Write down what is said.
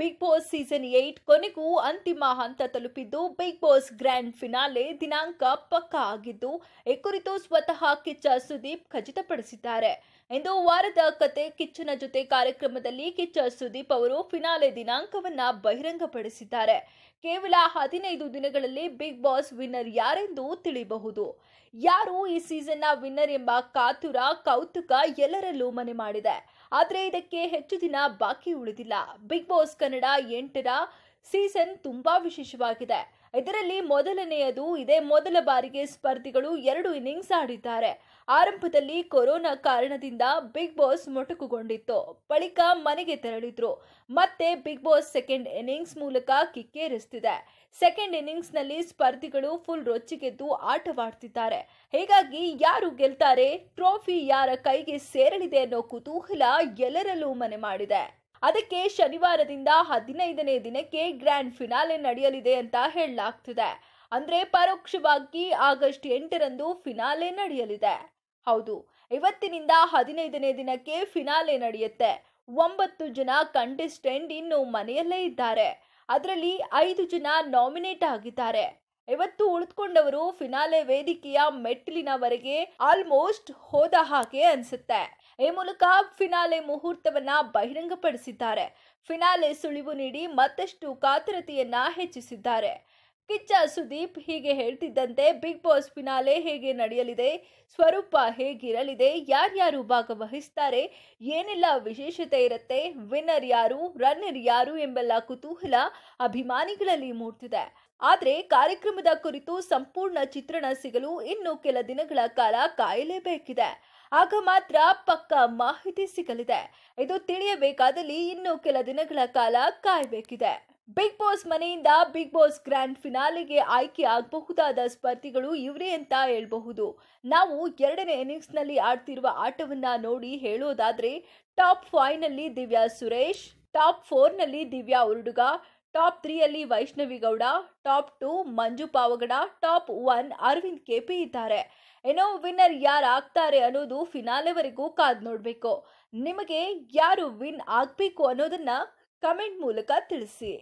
big boss season eight ಕೊನೆಗೂ ಅಂತಿಮ ಹಂತ ತಲುಪಿದ್ದು ಬಿಗ್ ಬಾಸ್ ಗ್ರ್ಯಾಂಡ್ ಫಿನಾಲೆ ದಿನಾಂಕ ಪಕ್ಕಾ ಆಗಿದ್ದು ಈ ಕುರಿತು ಸ್ವತಃ ಕಿಚ್ಚ ಸುದೀಪ್ ಖಚಿತಪಡಿಸಿದ್ದಾರೆ ಇಂದು ವಾರದ ಕತೆ ಕಿಚ್ಚನ ಜೊತೆ ಕಾರ್ಯಕ್ರಮದಲ್ಲಿ ಕಿಚ್ಚ ಸುದೀಪ್ ಅವರು ಫಿನಾಲೆ ದಿನಾಂಕವನ್ನ ಬಹಿರಂಗಪಡಿಸಿದ್ದಾರೆ ಕೇವಲ ಹದಿನೈದು ದಿನಗಳಲ್ಲಿ ಬಿಗ್ ಬಾಸ್ ವಿನ್ನರ್ ಯಾರೆಂದು ತಿಳಿಯಬಹುದು ಯಾರು ಈ ಸೀಸನ್ನ ವಿನ್ನರ್ ಎಂಬ ಕಾತುರ ಕೌತುಕ ಎಲ್ಲರಲ್ಲೂ ಮನೆ ಮಾಡಿದೆ ಆದರೆ ಇದಕ್ಕೆ ಹೆಚ್ಚು ದಿನ ಬಾಕಿ ಉಳಿದಿಲ್ಲ ಬಿಗ್ ಬಾಸ್ ಕನ್ನಡ ಎಂಟರ ಸೀಸನ್ ತುಂಬಾ ವಿಶೇಷವಾಗಿದೆ ಇದರಲ್ಲಿ ಮೊದಲನೆಯದು ಇದೇ ಮೊದಲ ಬಾರಿಗೆ ಸ್ಪರ್ಧಿಗಳು ಎರಡು ಇನ್ನಿಂಗ್ಸ್ ಆಡಿದ್ದಾರೆ ಆರಂಭದಲ್ಲಿ ಕೊರೋನಾ ಕಾರಣದಿಂದ ಬಿಗ್ ಬಾಸ್ ಮೊಟಕುಗೊಂಡಿತ್ತು ಬಳಿಕ ಮನೆಗೆ ತೆರಳಿದ್ರು ಮತ್ತೆ ಬಿಗ್ ಬಾಸ್ ಸೆಕೆಂಡ್ ಇನ್ನಿಂಗ್ಸ್ ಮೂಲಕ ಕಿಕ್ಕೇರಿಸ್ತಿದೆ ಸೆಕೆಂಡ್ ಇನ್ನಿಂಗ್ಸ್ ನಲ್ಲಿ ಸ್ಪರ್ಧಿಗಳು ಫುಲ್ ರೊಚ್ಚಿಗೆದ್ದು ಆಟವಾಡ್ತಿದ್ದಾರೆ ಹೀಗಾಗಿ ಯಾರು ಗೆಲ್ತಾರೆ ಟ್ರೋಫಿ ಯಾರ ಕೈಗೆ ಸೇರಲಿದೆ ಅನ್ನೋ ಕುತೂಹಲ ಎಲ್ಲರಲ್ಲೂ ಮನೆ ಮಾಡಿದೆ ಅದಕ್ಕೆ ಶನಿವಾರದಿಂದ ಹದಿನೈದನೇ ದಿನಕ್ಕೆ ಗ್ರ್ಯಾಂಡ್ ಫಿನಾಲೆ ನಡೆಯಲಿದೆ ಅಂತ ಹೇಳಲಾಗ್ತಿದೆ ಅಂದ್ರೆ ಪರೋಕ್ಷವಾಗಿ ಆಗಸ್ಟ್ ಎಂಟರಂದು ಫಿನಾಲೆ ನಡೆಯಲಿದೆ ಹೌದು ಇವತ್ತಿನಿಂದ ಹದಿನೈದನೇ ದಿನಕ್ಕೆ ಫಿನಾಲೆ ನಡೆಯುತ್ತೆ ಒಂಬತ್ತು ಜನ ಕಂಟೆಸ್ಟೆಂಟ್ ಇನ್ನು ಮನೆಯಲ್ಲೇ ಇದ್ದಾರೆ ಅದರಲ್ಲಿ ಐದು ಜನ ನಾಮಿನೇಟ್ ಆಗಿದ್ದಾರೆ ಇವತ್ತು ಉಳಿದುಕೊಂಡವರು ಫಿನಾಲೆ ವೇದಿಕೆಯ ಮೆಟ್ಟಿಲಿನವರೆಗೆ ಆಲ್ಮೋಸ್ಟ್ ಹೋದ ಹಾಗೆ ಅನಿಸುತ್ತೆ ಈ ಮೂಲಕ ಫಿನಾಲೆ ಮುಹೂರ್ತವನ್ನ ಬಹಿರಂಗಪಡಿಸಿದ್ದಾರೆ ಫಿನಾಲೆ ಸುಳಿವು ನೀಡಿ ಮತ್ತಷ್ಟು ಕಾತರತೆಯನ್ನ ಹೆಚ್ಚಿಸಿದ್ದಾರೆ ಕಿಚ್ಚ ಸುದೀಪ್ ಹೀಗೆ ಹೇಳ್ತಿದ್ದಂತೆ ಬಿಗ್ ಬಾಸ್ ಫಿನಾಲೆ ಹೇಗೆ ನಡೆಯಲಿದೆ ಸ್ವರೂಪ ಹೇಗಿರಲಿದೆ ಯಾರ್ಯಾರು ಭಾಗವಹಿಸ್ತಾರೆ ಏನೆಲ್ಲ ವಿಶೇಷತೆ ಇರುತ್ತೆ ವಿನ್ನರ್ ಯಾರು ರನ್ನರ್ ಯಾರು ಎಂಬೆಲ್ಲ ಕುತೂಹಲ ಅಭಿಮಾನಿಗಳಲ್ಲಿ ಮೂಡ್ತಿದೆ ಆದರೆ ಕಾರ್ಯಕ್ರಮದ ಕುರಿತು ಸಂಪೂರ್ಣ ಚಿತ್ರಣ ಸಿಗಲು ಇನ್ನು ಕೆಲ ದಿನಗಳ ಕಾಲ ಕಾಯಲೇಬೇಕಿದೆ ಆಗ ಮಾತ್ರ ಪಕ್ಕ ಮಾಹಿತಿ ಸಿಗಲಿದೆ ಇದು ತಿಳಿಯಬೇಕಾದಲ್ಲಿ ಇನ್ನು ಕೆಲ ದಿನಗಳ ಕಾಲ ಕಾಯಬೇಕಿದೆ ಬಿಗ್ ಬಾಸ್ ಮನೆಯಿಂದ ಬಿಗ್ ಬಾಸ್ ಗ್ರ್ಯಾಂಡ್ ಫಿನಾಲೆಗೆ ಆಯ್ಕೆ ಆಗಬಹುದಾದ ಸ್ಪರ್ಧಿಗಳು ಇವರೇ ಅಂತ ಹೇಳಬಹುದು ನಾವು ಎರಡನೇ ಇನಿಂಗ್ಸ್ನಲ್ಲಿ ಆಡ್ತಿರುವ ಆಟವನ್ನು ನೋಡಿ ಹೇಳೋದಾದರೆ ಟಾಪ್ ಫೈವ್ನಲ್ಲಿ ದಿವ್ಯಾ ಸುರೇಶ್ ಟಾಪ್ ಫೋರ್ನಲ್ಲಿ ದಿವ್ಯಾ ಉರ್ಡುಗ ಟಾಪ್ ತ್ರೀಯಲ್ಲಿ Vaishnavi Gowda top two Manju Pavagada top one Aravind KP ಇದ್ದಾರೆ ಏನೋ ವಿನ್ನರ್ ಯಾರು ಆಗ್ತಾರೆ ಅನ್ನೋದು ಫಿನಾಲೆವರೆಗೂ ಕಾದ್ ನೋಡಬೇಕು ನಿಮಗೆ ಯಾರು ವಿನ್ ಆಗಬೇಕು ಅನ್ನೋದನ್ನು ಕಮೆಂಟ್ ಮೂಲಕ ತಿಳಿಸಿ